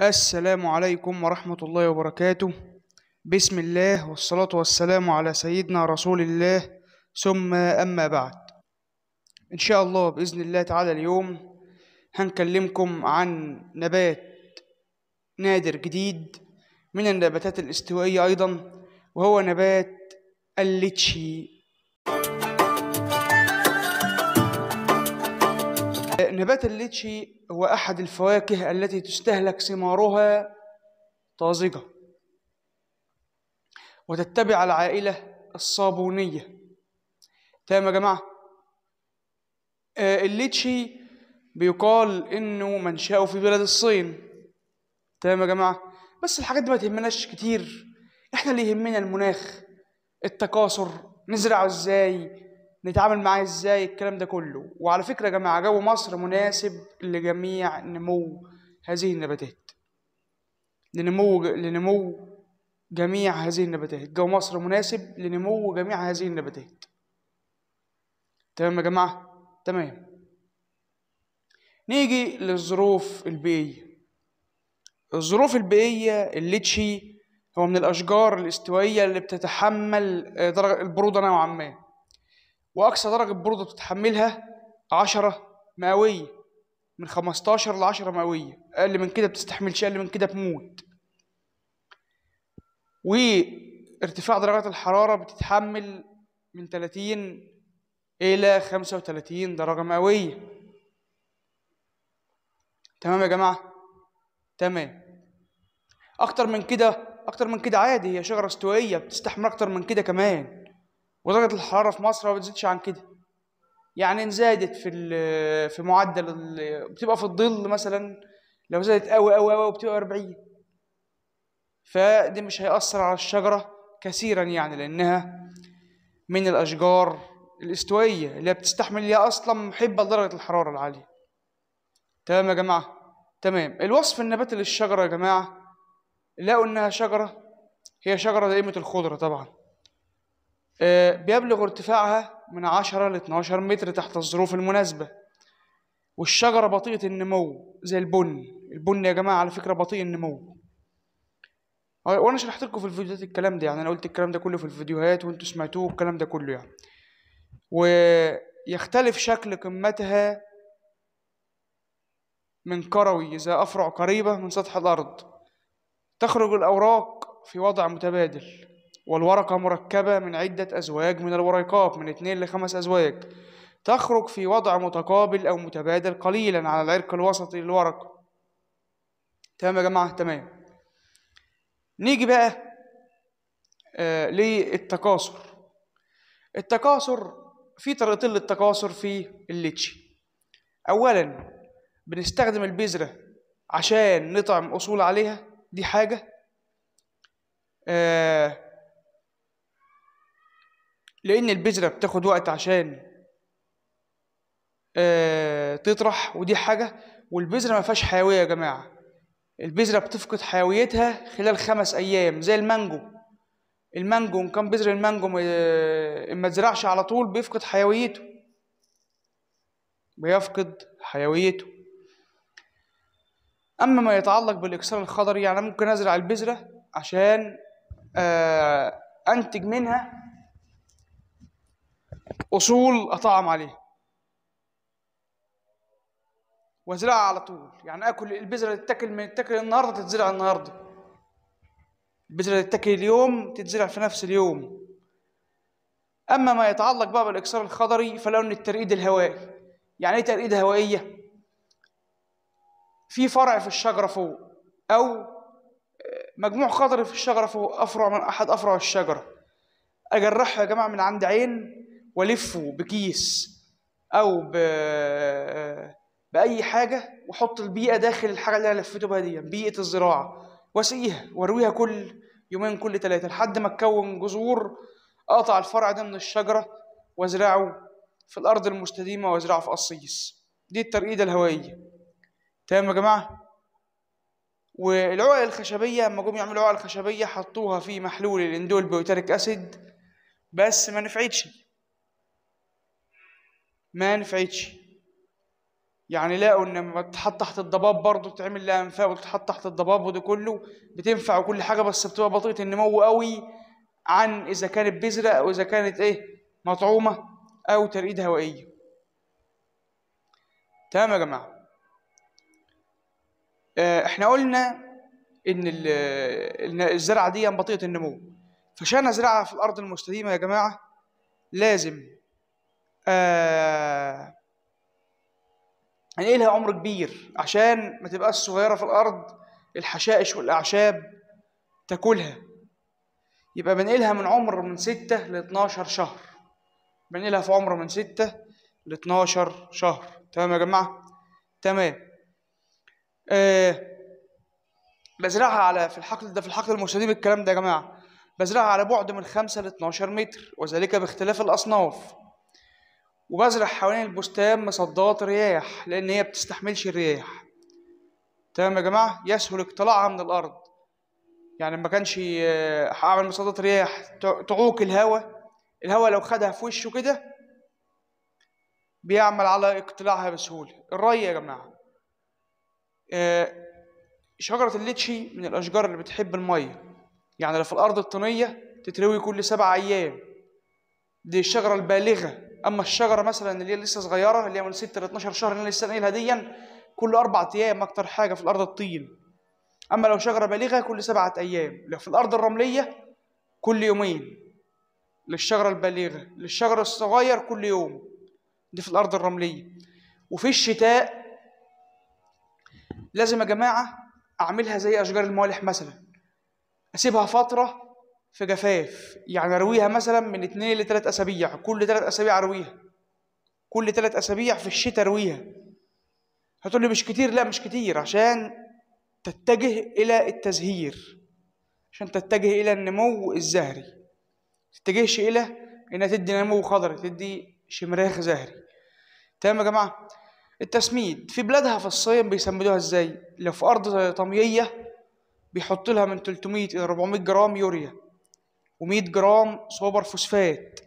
السلام عليكم ورحمة الله وبركاته بسم الله والصلاة والسلام على سيدنا رسول الله ثم أما بعد إن شاء الله بإذن الله تعالى اليوم هنكلمكم عن نبات نادر جديد من النباتات الاستوائية أيضا وهو نبات الليتشي نبات الليتشي هو أحد الفواكه التي تستهلك ثمارها طازجة وتتبع العائلة الصابونية تمام يا جماعة آه، الليتشي بيقال إنه منشأه في بلاد الصين تمام يا جماعة بس الحاجات دي ما تهمناش كتير احنا اللي يهمنا المناخ التكاثر نزرعه ازاي نتعامل معاه ازاي الكلام ده كله وعلى فكره يا جماعه جو مصر مناسب لجميع نمو هذه النباتات لنمو لنمو جميع هذه النباتات جو مصر مناسب لنمو جميع هذه النباتات تمام يا جماعه تمام نيجي للظروف البيئيه الظروف البيئيه الليتشي هو من الاشجار الاستوائيه اللي بتتحمل درجه البروده نوعا ما وأقصى درجة برودة تتحملها عشرة مئوية من خمستاشر لعشرة مئوية أقل من كده بتستحملش أقل من كده بموت وارتفاع درجات الحرارة بتتحمل من تلاتين إلى خمسة وتلاتين درجة مئوية تمام يا جماعة تمام أكتر من كده أكتر من كده عادي هي شجرة استوائية بتستحمل أكتر من كده كمان ودرجه الحراره في مصر ما بتزيدش عن كده يعني ان زادت في في معدل بتبقى في الظل مثلا لو زادت قوي قوي قوي بتبقى 40 فدي مش هيأثر على الشجره كثيرا يعني لانها من الاشجار الاستوائيه اللي بتستحمل هي اصلا محبه لدرجه الحراره العاليه تمام يا جماعه تمام الوصف النباتي للشجره يا جماعه لقوا انها شجره هي شجره دائمه الخضره طبعا آه، بيبلغ ارتفاعها من 10 ل 12 متر تحت الظروف المناسبة والشجرة بطيئة النمو زي البن البن يا جماعة على فكرة بطيء النمو آه، وانا شرحت لكم في الفيديوهات الكلام ده يعني انا قلت الكلام ده كله في الفيديوهات وانتوا سمعتوه الكلام ده كله يعني ويختلف شكل قمتها من كروي إذا أفرع قريبة من سطح الأرض تخرج الأوراق في وضع متبادل والورقة مركبة من عدة أزواج من الوريقات من اثنين لخمس أزواج تخرج في وضع متقابل أو متبادل قليلا على العرق الوسطي للورقة تمام يا جماعة تمام نيجي بقى آه للتكاثر التكاثر في طريقتين للتكاثر في الليتشي أولا بنستخدم البذرة عشان نطعم أصول عليها دي حاجة آه لأن البذرة بتاخد وقت عشان آه تطرح ودي حاجة والبذرة ما فيهاش حيوية يا جماعة البذرة بتفقد حيويتها خلال خمس أيام زي المانجو المانجو إن كان بذر المانجو ما آه، تزرعش على طول بيفقد حيويته بيفقد حيويته أما ما يتعلق بالإكسار الخضري يعني ممكن أزرع البذرة عشان آه أنتج منها اصول اطعم عليه وازرعها على طول يعني اكل البذره اللي تتاكل من تتاكل النهارده تتزرع النهارده البذره اللي تتاكل اليوم تتزرع في نفس اليوم اما ما يتعلق بقى بالاكسار الخضري فلون الترقيد الهوائي يعني ايه ترقيده هوائيه في فرع في الشجره فوق او آه، مجموع خضري في الشجره فوق افرع من احد افرع الشجره اجرحه يا جماعه من عند عين والفه بكيس او ب... باي حاجه واحط البيئه داخل الحاجه اللي انا لفيته بها دي يعني بيئه الزراعه واسقيها وارويها كل يومين كل ثلاثه لحد ما اتكون جذور اقطع الفرع ده من الشجره وازرعه في الارض المستديمه وازرعه في قصيص دي الترقيده الهوائيه تمام يا جماعه والعقل الخشبيه لما جم يعملوا عقل خشبيه حطوها في محلول الاندول بيوتريك اسيد بس ما نفعتش ما نفعتش يعني لقوا ان لما تحط تحت الضباب برضه تعمل لها انفاق وتتحط تحت الضباب وده كله بتنفع وكل حاجه بس بتبقى بطيئه النمو قوي عن اذا كانت بذره او اذا كانت ايه مطعومه او ترقيد هوائيه تمام يا جماعه آه، احنا قلنا ان الزرعه دي بطيئه النمو فعشان ازرعها في الارض المستديمه يا جماعه لازم آه يعني إيه لها عمر كبير عشان ما تبقاش صغيرة في الأرض الحشائش والأعشاب تاكلها يبقى بنقلها من عمر من ستة ل 12 شهر بنقلها في عمر من ستة ل 12 شهر تمام يا جماعة تمام آه بزرعها على في الحقل ده في الحقل المستديم الكلام ده يا جماعة بزرعها على بعد من 5 ل 12 متر وذلك باختلاف الأصناف وبزرع حوالين البستان مصدات رياح لان هي بتستحملش الرياح تمام يا جماعه يسهل اقتلاعها من الارض يعني ما كانش آه، هعمل مصدات رياح تعوق الهواء الهواء لو خدها في وشه كده بيعمل على اقتلاعها بسهوله الري يا جماعه آه، شجره الليتشي من الاشجار اللي بتحب الميه يعني لو في الارض الطينيه تتروي كل سبع ايام دي الشجره البالغه اما الشجره مثلا اللي هي لسه صغيره اللي هي من 6 ل 12 شهر اللي انا لسه نايلها ديا كل اربع ايام اكتر حاجه في الارض الطين اما لو شجره بالغه كل سبعه ايام لو في الارض الرمليه كل يومين للشجره البالغه للشجر الصغير كل يوم دي في الارض الرمليه وفي الشتاء لازم يا جماعه اعملها زي اشجار الموالح مثلا اسيبها فتره في جفاف يعني ارويها مثلا من اتنين لتلات اسابيع كل تلات اسابيع ارويها كل تلات اسابيع في الشتاء ارويها هتقول لي مش كتير لا مش كتير عشان تتجه الى التزهير عشان تتجه الى النمو الزهري تتجهش الى انها تدي نمو خضري تدي شمراخ زهري تمام يا جماعه التسميد في بلادها في الصين بيسمدوها ازاي لو في ارض طمييه بيحط لها من 300 الى 400 جرام يوريا و100 جرام سوبر فوسفات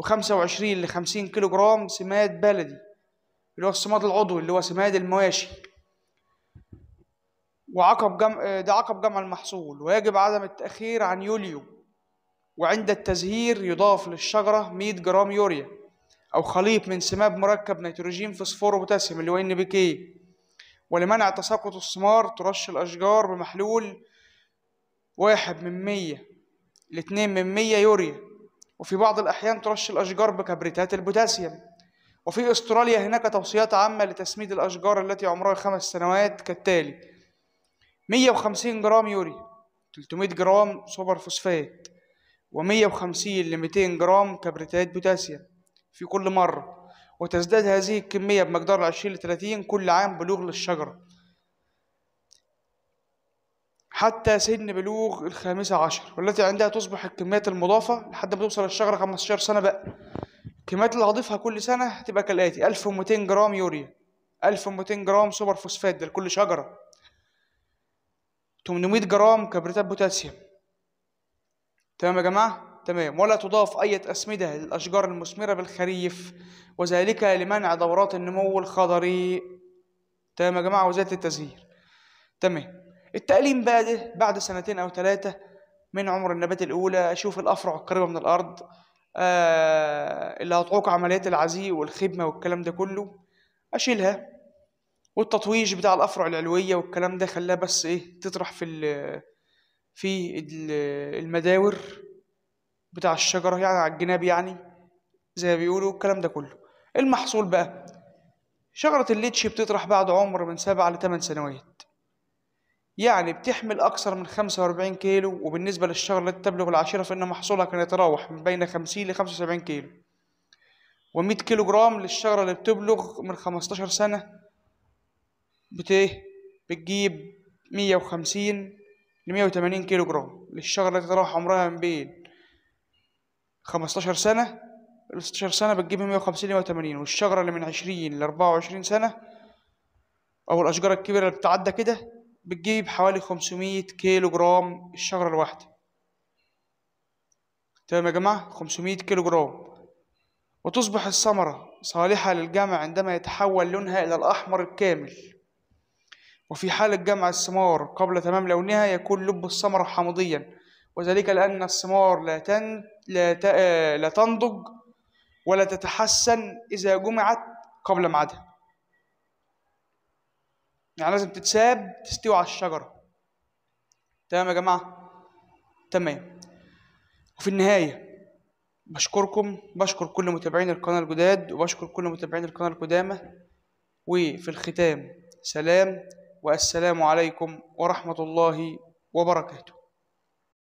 و25 ل 50 كيلو جرام سماد بلدي اللي هو السماد العضوي اللي هو سماد المواشي وعقب جمع ده عقب جمع المحصول ويجب عدم التأخير عن يوليو وعند التزهير يضاف للشجرة 100 جرام يوريا أو خليط من سماد مركب نيتروجين فوسفور وبوتاسيوم اللي هو ان بي كي ولمنع تساقط الثمار ترش الأشجار بمحلول واحد من مية لاتنين من 100 يوريا وفي بعض الأحيان ترش الأشجار بكبريتات البوتاسيوم وفي أستراليا هناك توصيات عامة لتسميد الأشجار التي عمرها خمس سنوات كالتالي 150 جرام يوريا 300 جرام سوبر فوسفات و150 ل 200 جرام كبريتات بوتاسيوم في كل مرة وتزداد هذه الكمية بمقدار 20 ل 30 كل عام بلوغ للشجرة حتى سن بلوغ الخامسة عشر والتي عندها تصبح الكميات المضافة لحد ما توصل الشجرة 15 سنة بقى الكميات اللي هضيفها كل سنة هتبقى كالآتي 1200 جرام يوريا 1200 جرام سوبر فوسفات ده لكل شجرة 800 جرام كبريتات بوتاسيوم تمام يا جماعة؟ تمام ولا تضاف أي أسمدة للأشجار المثمرة بالخريف وذلك لمنع دورات النمو الخضري تمام يا جماعة وزيادة التزهير تمام التقليم بقى ده بعد سنتين أو ثلاثة من عمر النبات الأولى أشوف الأفرع القريبة من الأرض آه، اللي هتعوق عمليات العزيق والخدمة والكلام ده كله أشيلها والتطويش بتاع الأفرع العلوية والكلام ده خلاها بس إيه تطرح في في المداور بتاع الشجرة يعني على الجناب يعني زي ما بيقولوا الكلام ده كله المحصول بقى شجرة الليتش بتطرح بعد عمر من سبعة لتمن سنوات يعني بتحمل أكثر من 45 كيلو وبالنسبة للشجرة التي تبلغ العشيرة فإن محصولها كان يتراوح من بين 50 ل 75 كيلو و100 كيلو جرام للشجرة اللي بتبلغ من 15 سنة بتيه بتجيب 150 ل 180 كيلو جرام للشجرة اللي تتراوح عمرها من بين 15 سنة ل 16 سنة بتجيب 150 ل 180 والشجرة اللي من 20 ل 24 سنة أو الأشجار الكبيرة اللي بتعدى كده بتجيب حوالي 500 كيلو جرام الشجرة الواحدة تمام يا جماعة 500 كيلو جرام وتصبح الثمرة صالحة للجمع عندما يتحول لونها إلى الأحمر الكامل وفي حالة جمع الثمار قبل تمام لونها يكون لب الثمرة حمضيا وذلك لأن الثمار لا, تن... لا, ت... لا تنضج ولا تتحسن إذا جمعت قبل معدها يعني لازم تتساب تستوي على الشجرة تمام يا جماعة تمام وفي النهاية بشكركم بشكر كل متابعين القناة الجداد وبشكر كل متابعين القناة القدامى وفي الختام سلام والسلام عليكم ورحمة الله وبركاته